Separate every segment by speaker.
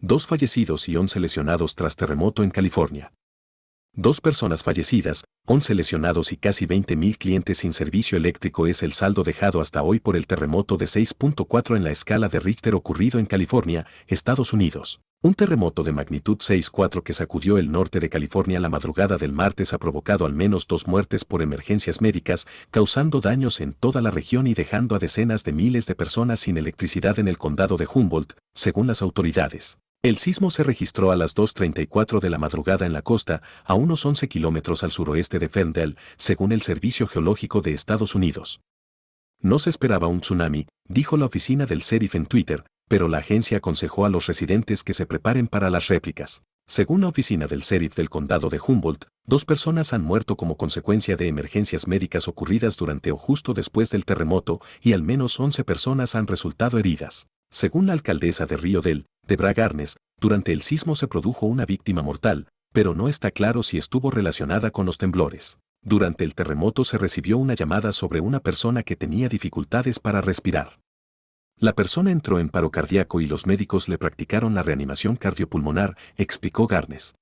Speaker 1: dos fallecidos y 11 lesionados tras terremoto en California. Dos personas fallecidas, 11 lesionados y casi 20.000 clientes sin servicio eléctrico es el saldo dejado hasta hoy por el terremoto de 6.4 en la escala de Richter ocurrido en California, Estados Unidos. Un terremoto de magnitud 6.4 que sacudió el norte de California la madrugada del martes ha provocado al menos dos muertes por emergencias médicas, causando daños en toda la región y dejando a decenas de miles de personas sin electricidad en el condado de Humboldt, según las autoridades. El sismo se registró a las 2.34 de la madrugada en la costa, a unos 11 kilómetros al suroeste de Ferndale, según el Servicio Geológico de Estados Unidos. No se esperaba un tsunami, dijo la oficina del sheriff en Twitter, pero la agencia aconsejó a los residentes que se preparen para las réplicas. Según la oficina del sheriff del condado de Humboldt, dos personas han muerto como consecuencia de emergencias médicas ocurridas durante o justo después del terremoto y al menos 11 personas han resultado heridas. Según la alcaldesa de Río del de Garnes, durante el sismo se produjo una víctima mortal, pero no está claro si estuvo relacionada con los temblores. Durante el terremoto se recibió una llamada sobre una persona que tenía dificultades para respirar. La persona entró en paro cardíaco y los médicos le practicaron la reanimación cardiopulmonar, explicó Garnes.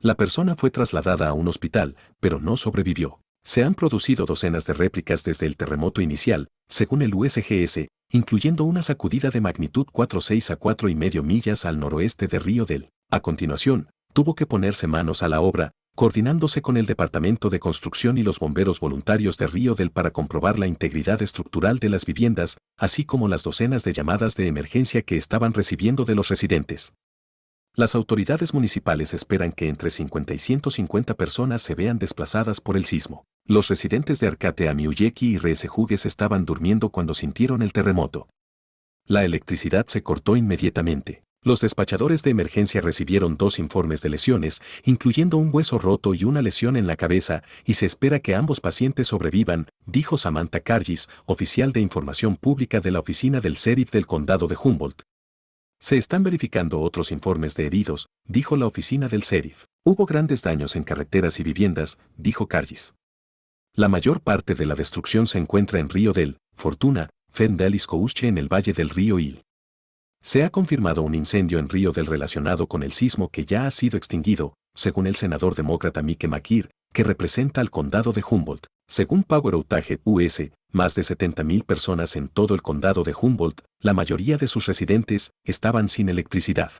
Speaker 1: La persona fue trasladada a un hospital, pero no sobrevivió. Se han producido docenas de réplicas desde el terremoto inicial, según el USGS, incluyendo una sacudida de magnitud 4.6 a 4,5 millas al noroeste de Río del. A continuación, tuvo que ponerse manos a la obra, coordinándose con el Departamento de Construcción y los bomberos voluntarios de Río del para comprobar la integridad estructural de las viviendas, así como las docenas de llamadas de emergencia que estaban recibiendo de los residentes. Las autoridades municipales esperan que entre 50 y 150 personas se vean desplazadas por el sismo. Los residentes de Arcate Amiuyeki y Resejugues estaban durmiendo cuando sintieron el terremoto. La electricidad se cortó inmediatamente. Los despachadores de emergencia recibieron dos informes de lesiones, incluyendo un hueso roto y una lesión en la cabeza, y se espera que ambos pacientes sobrevivan, dijo Samantha Cargis, oficial de información pública de la oficina del sheriff del condado de Humboldt. Se están verificando otros informes de heridos, dijo la oficina del sheriff. Hubo grandes daños en carreteras y viviendas, dijo Cargis. La mayor parte de la destrucción se encuentra en Río del, Fortuna, Fendel y en el valle del río Il. Se ha confirmado un incendio en Río del relacionado con el sismo que ya ha sido extinguido, según el senador demócrata Mike McKeer, que representa al condado de Humboldt. Según Power Outage US, más de 70.000 personas en todo el condado de Humboldt, la mayoría de sus residentes, estaban sin electricidad.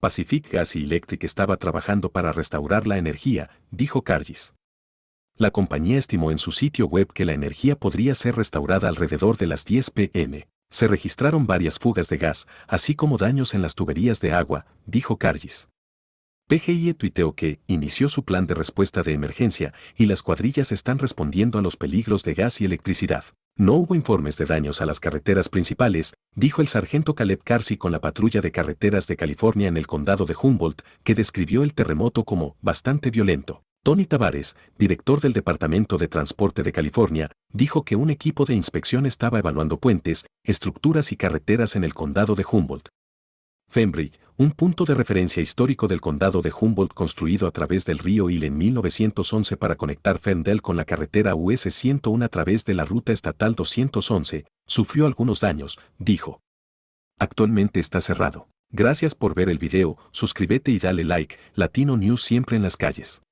Speaker 1: Pacific Gas y Electric estaba trabajando para restaurar la energía, dijo Cargis la compañía estimó en su sitio web que la energía podría ser restaurada alrededor de las 10 pm. Se registraron varias fugas de gas, así como daños en las tuberías de agua, dijo Cargis. PGIE tuiteó que inició su plan de respuesta de emergencia y las cuadrillas están respondiendo a los peligros de gas y electricidad. No hubo informes de daños a las carreteras principales, dijo el sargento Caleb Carsi con la patrulla de carreteras de California en el condado de Humboldt, que describió el terremoto como bastante violento. Tony Tavares, director del Departamento de Transporte de California, dijo que un equipo de inspección estaba evaluando puentes, estructuras y carreteras en el condado de Humboldt. Fembridge, un punto de referencia histórico del condado de Humboldt construido a través del río Hill en 1911 para conectar Fendel con la carretera US 101 a través de la ruta estatal 211, sufrió algunos daños, dijo. Actualmente está cerrado. Gracias por ver el video, suscríbete y dale like, Latino News siempre en las calles.